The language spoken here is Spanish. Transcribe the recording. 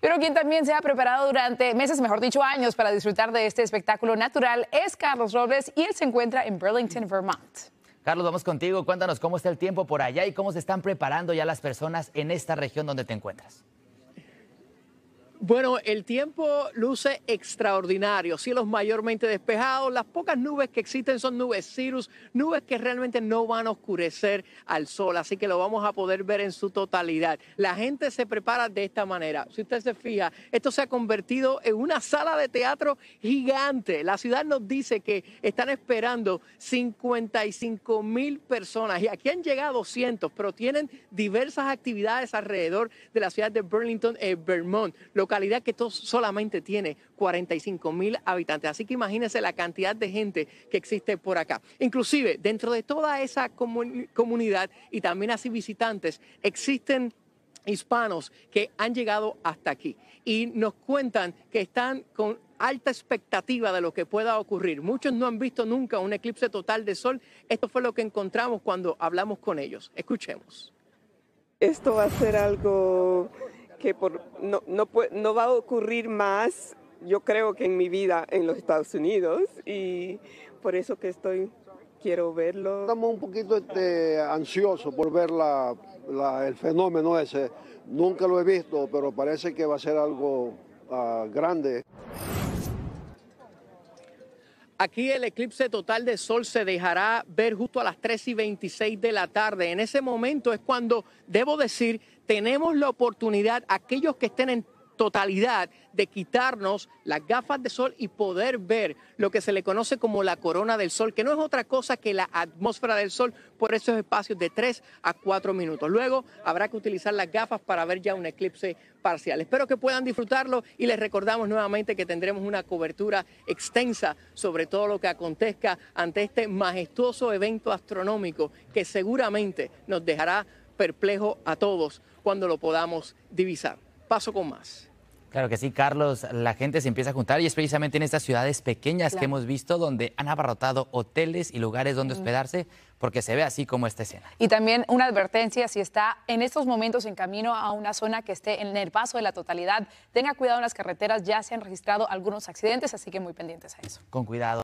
Pero quien también se ha preparado durante meses, mejor dicho años, para disfrutar de este espectáculo natural es Carlos Robles y él se encuentra en Burlington, Vermont. Carlos, vamos contigo. Cuéntanos cómo está el tiempo por allá y cómo se están preparando ya las personas en esta región donde te encuentras. Bueno, el tiempo luce extraordinario, cielos mayormente despejados, las pocas nubes que existen son nubes cirrus, nubes que realmente no van a oscurecer al sol, así que lo vamos a poder ver en su totalidad. La gente se prepara de esta manera. Si usted se fija, esto se ha convertido en una sala de teatro gigante. La ciudad nos dice que están esperando 55 mil personas y aquí han llegado cientos, pero tienen diversas actividades alrededor de la ciudad de Burlington, y eh, Vermont localidad que solamente tiene 45 mil habitantes. Así que imagínense la cantidad de gente que existe por acá. Inclusive, dentro de toda esa comunidad y también así visitantes, existen hispanos que han llegado hasta aquí y nos cuentan que están con alta expectativa de lo que pueda ocurrir. Muchos no han visto nunca un eclipse total de sol. Esto fue lo que encontramos cuando hablamos con ellos. Escuchemos. Esto va a ser algo que por, no, no, va a ocurrir más, yo creo que en mi vida en los Estados Unidos y por eso que estoy, quiero verlo. Estamos un poquito este, ansiosos por ver la, el fenómeno ese. Nunca lo he visto, pero parece que va a ser algo ah, grande. Aquí el eclipse total de sol se dejará ver justo a las 3 y 26 de la tarde. En ese momento es cuando, debo decir, tenemos la oportunidad, aquellos que estén en totalidad, de quitarnos las gafas de sol y poder ver lo que se le conoce como la corona del sol, que no es otra cosa que la atmósfera del sol por esos espacios de 3 a 4 minutos. Luego habrá que utilizar las gafas para ver ya un eclipse parcial. Espero que puedan disfrutarlo y les recordamos nuevamente que tendremos una cobertura extensa sobre todo lo que acontezca ante este majestuoso evento astronómico que seguramente nos dejará perplejo a todos cuando lo podamos divisar. Paso con más. Claro que sí, Carlos, la gente se empieza a juntar y es precisamente en estas ciudades pequeñas que hemos visto donde han abarrotado hoteles y lugares donde hospedarse porque se ve así como esta escena. Y también una advertencia, si está en estos momentos en camino a una zona que esté en el paso de la totalidad, tenga cuidado en las carreteras, ya se han registrado algunos accidentes, así que muy pendientes a eso. Con cuidado.